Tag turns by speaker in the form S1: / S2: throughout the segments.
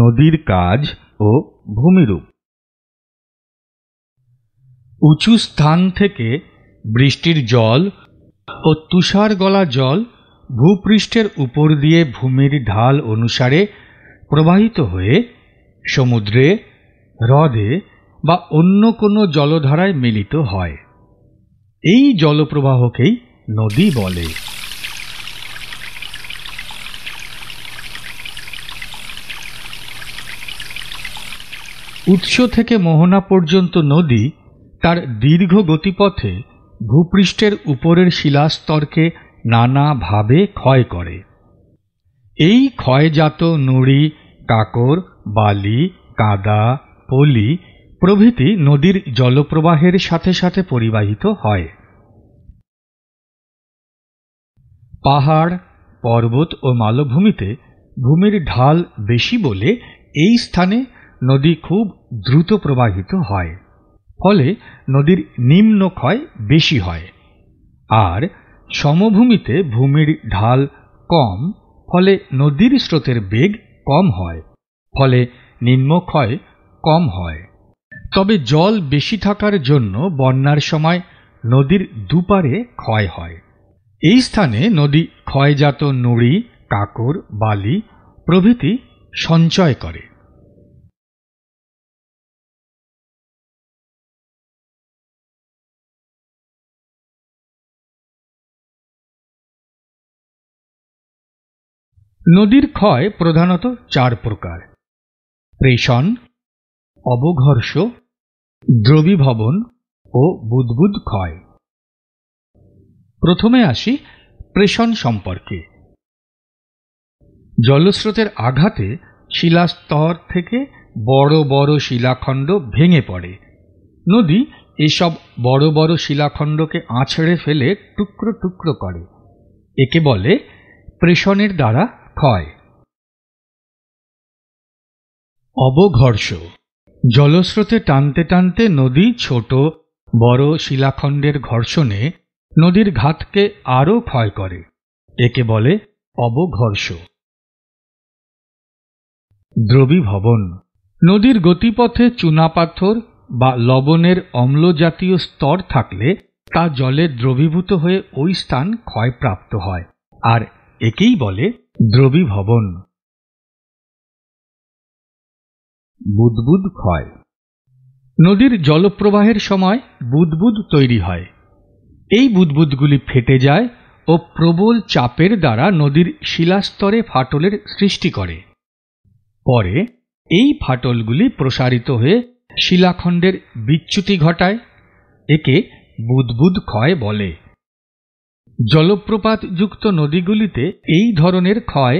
S1: নদীর কাজ ও ভূমিরূপ উঁচু স্থান থেকে বৃষ্টির জল ও তুষার গলা জল ভূপৃষ্ঠের উপর দিয়ে ভূমির ঢাল অনুসারে প্রবাহিত হয়ে সমুদ্রে হ্রদে বা অন্য কোনো জলধারায় মিলিত হয় এই জলপ্রবাহকেই নদী বলে উৎস থেকে মোহনা পর্যন্ত নদী তার দীর্ঘ গতিপথে ভূপৃষ্ঠের উপরের শিলাস্তরকে নানাভাবে ক্ষয় করে এই ক্ষয়জাত নুড়ি কাকর বালি কাদা পলি প্রভৃতি নদীর জলপ্রবাহের সাথে সাথে পরিবাহিত হয় পাহাড় পর্বত ও মালভূমিতে ভূমির ঢাল বেশি বলে এই স্থানে নদী খুব দ্রুত প্রবাহিত হয় ফলে নদীর নিম্ন ক্ষয় বেশি হয় আর সমভূমিতে ভূমির ঢাল কম ফলে নদীর স্রোতের বেগ কম হয় ফলে নিম্নক্ষয় কম হয় তবে জল বেশি থাকার জন্য বন্যার সময় নদীর দুপারে ক্ষয় হয় এই স্থানে নদী ক্ষয়জাত নুড়ি কাকর বালি প্রভৃতি সঞ্চয় করে নদীর ক্ষয় প্রধানত চার প্রকার প্রেষণ অবঘর্ষ দ্রবীভবন ও বুদবুদ ক্ষয় প্রথমে আসি প্রেষণ সম্পর্কে জলস্রোতের আঘাতে শিলাস্তর থেকে বড় বড় শিলাখণ্ড ভেঙে পড়ে নদী এসব বড় বড় শিলাখণ্ডকে আছড়ে ফেলে টুকরো টুকরো করে একে বলে প্রেষণের দ্বারা ক্ষয় অবঘর্ষ জলস্রোতে টানতে টানতে নদী ছোট বড় শিলাখণ্ডের ঘর্ষণে নদীর ঘাতকে আরও ক্ষয় করে একে বলে অবঘর্ষ দ্রবীভবন নদীর গতিপথে চুনাপাথর বা লবণের অম্লজাতীয় স্তর থাকলে তা জলে দ্রবীভূত হয়ে ওই স্থান ক্ষয়প্রাপ্ত হয় আর একেই বলে দ্রবীভবন বুদবুদ ক্ষয় নদীর জলপ্রবাহের সময় বুদবুদ তৈরি হয় এই বুদবুদগুলি ফেটে যায় ও প্রবল চাপের দ্বারা নদীর শিলাস্তরে ফাটলের সৃষ্টি করে পরে এই ফাটলগুলি প্রসারিত হয়ে শিলাখণ্ডের বিচ্যুতি ঘটায় একে বুদবুদ ক্ষয় বলে জলপ্রপাতযুক্ত নদীগুলিতে এই ধরনের ক্ষয়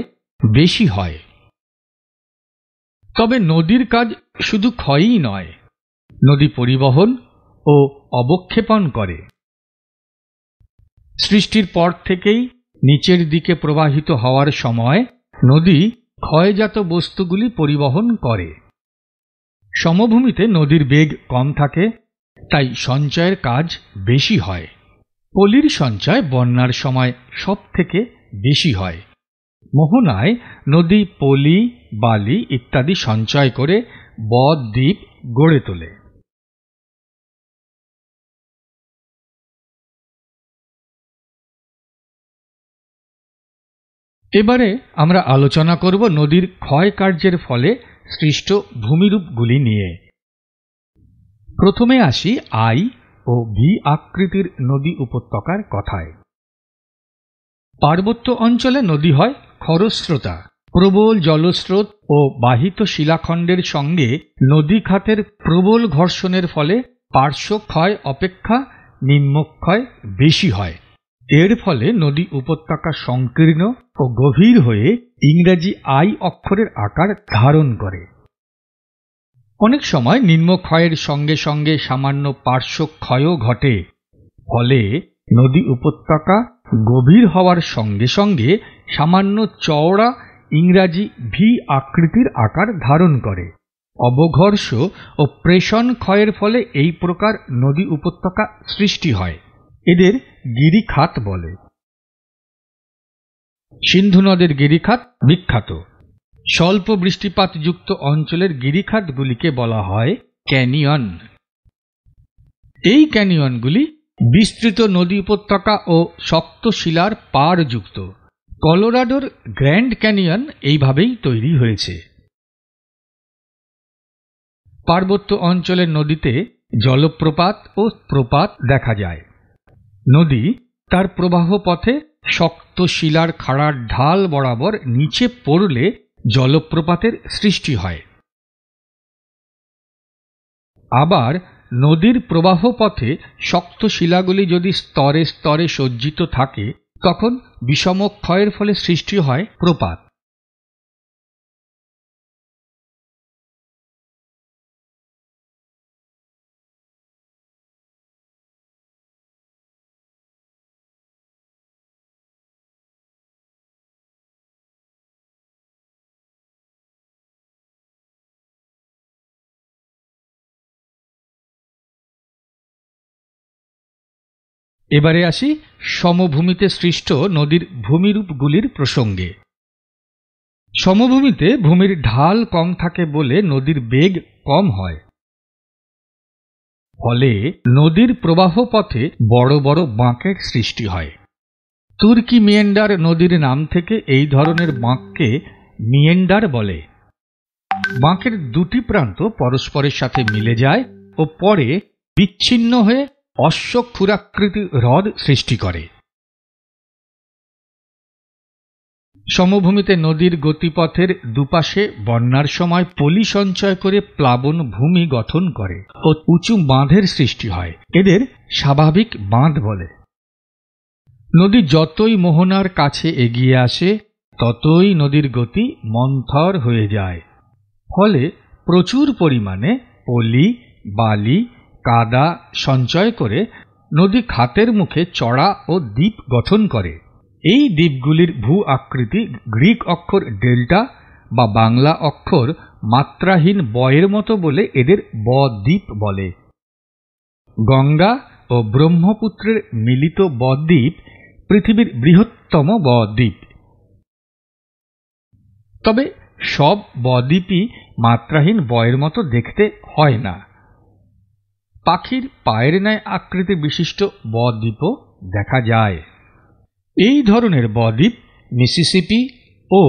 S1: বেশি হয় তবে নদীর কাজ শুধু ক্ষয়ই নয় নদী পরিবহন ও অবক্ষেপণ করে সৃষ্টির পর থেকেই নিচের দিকে প্রবাহিত হওয়ার সময় নদী ক্ষয়জাত বস্তুগুলি পরিবহন করে সমভূমিতে নদীর বেগ কম থাকে তাই সঞ্চয়ের কাজ বেশি হয় পলির সঞ্চয় বন্যার সময় সব থেকে বেশি হয় মোহনায় নদী পলি বালি ইত্যাদি সঞ্চয় করে বদ দ্বীপ গড়ে তোলে এবারে আমরা আলোচনা করব নদীর ক্ষয় কার্যের ফলে সৃষ্ট ভূমিরূপগুলি নিয়ে প্রথমে আসি আই ও ভি আকৃতির নদী উপত্যকার কথায় পার্বত্য অঞ্চলে নদী হয় খরস্রোতা প্রবল জলস্রোত ও বাহিত শিলাখণ্ডের সঙ্গে নদী খাতের প্রবল ঘর্ষণের ফলে পার্শ্বক্ষয় অপেক্ষা নিম্নক্ষয় বেশি হয় এর ফলে নদী উপত্যকা সংকীর্ণ ও গভীর হয়ে ইংরাজি আই অক্ষরের আকার ধারণ করে অনেক সময় নিম্নক্ষয়ের সঙ্গে সঙ্গে সামান্য পার্শ্বক্ষয়ও ঘটে ফলে নদী উপত্যকা গভীর হওয়ার সঙ্গে সঙ্গে সামান্য চওড়া ইংরাজি ভি আকৃতির আকার ধারণ করে অবঘর্ষ ও প্রেষণ ক্ষয়ের ফলে এই প্রকার নদী উপত্যকা সৃষ্টি হয় এদের গিরিখাত বলে সিন্ধু নদের গিরিখাত বিখ্যাত স্বল্প বৃষ্টিপাতযুক্ত অঞ্চলের গিরিখাতগুলিকে বলা হয় ক্যানিয়ন এই ক্যানিয়নগুলি বিস্তৃত নদী উপত্যকা ও শক্ত শিলার যুক্ত কলোরাডোর গ্র্যান্ড ক্যানিয়ন এইভাবেই তৈরি হয়েছে পার্বত্য অঞ্চলের নদীতে জলপ্রপাত ও প্রপাত দেখা যায় নদী তার প্রবাহ পথে শক্ত শিলার খাড়ার ঢাল বরাবর নিচে পড়লে জলপ্রপাতের সৃষ্টি হয় আবার নদীর প্রবাহ পথে শক্ত শিলাগুলি যদি স্তরে স্তরে সজ্জিত থাকে তখন বিষমক্ষয়ের ফলে সৃষ্টি হয় প্রপাত এবারে আসি সমভূমিতে সৃষ্ট নদীর ভূমিরূপগুলির প্রসঙ্গে সমভূমিতে ভূমির ঢাল কম থাকে বলে নদীর বেগ কম হয় ফলে নদীর প্রবাহ পথে বড় বড় বাঁকের সৃষ্টি হয় তুর্কি মিয়েন্ডার নদীর নাম থেকে এই ধরনের বাঁককে মিয়েন্ডার বলে বাঁকের দুটি প্রান্ত পরস্পরের সাথে মিলে যায় ও পরে বিচ্ছিন্ন হয়ে অশ্বক্ষুরাকৃতি হ্রদ সৃষ্টি করে সমভূমিতে নদীর গতিপথের দুপাশে বন্যার সময় পলি সঞ্চয় করে প্লাবন ভূমি গঠন করে ও উঁচু বাঁধের সৃষ্টি হয় এদের স্বাভাবিক বাঁধ বলে নদী যতই মোহনার কাছে এগিয়ে আসে ততই নদীর গতি মন্থর হয়ে যায় ফলে প্রচুর পরিমাণে পলি বালি কাদা সঞ্চয় করে নদী খাতের মুখে চড়া ও দ্বীপ গঠন করে এই দ্বীপগুলির ভূ আকৃতি গ্রিক অক্ষর ডেল্টা বা বাংলা অক্ষর মাত্রাহীন বয়ের মতো বলে এদের ব দ্বীপ বলে গঙ্গা ও ব্রহ্মপুত্রের মিলিত বদ্বীপ পৃথিবীর বৃহত্তম বদ্বীপ তবে সব বদ্বীপই মাত্রাহীন বয়ের মতো দেখতে হয় না পাখির পায়ের ন্যায় আকৃতি বিশিষ্ট বদ্বীপও দেখা যায় এই ধরনের বদ্বীপ মিসিসিপি ও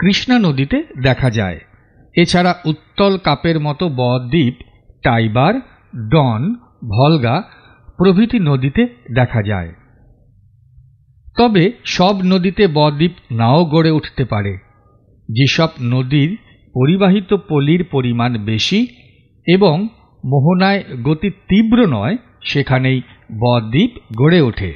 S1: কৃষ্ণা নদীতে দেখা যায় এছাড়া উত্তল কাপের মতো বদ্বীপ টাইবার ডন ভলগা প্রভৃতি নদীতে দেখা যায় তবে সব নদীতে বদ্বীপ নাও গড়ে উঠতে পারে যেসব নদীর পরিবাহিত পলির পরিমাণ বেশি এবং মোহনায় গতি তীব্র নয় সেখানেই বদ্বীপ গড়ে ওঠে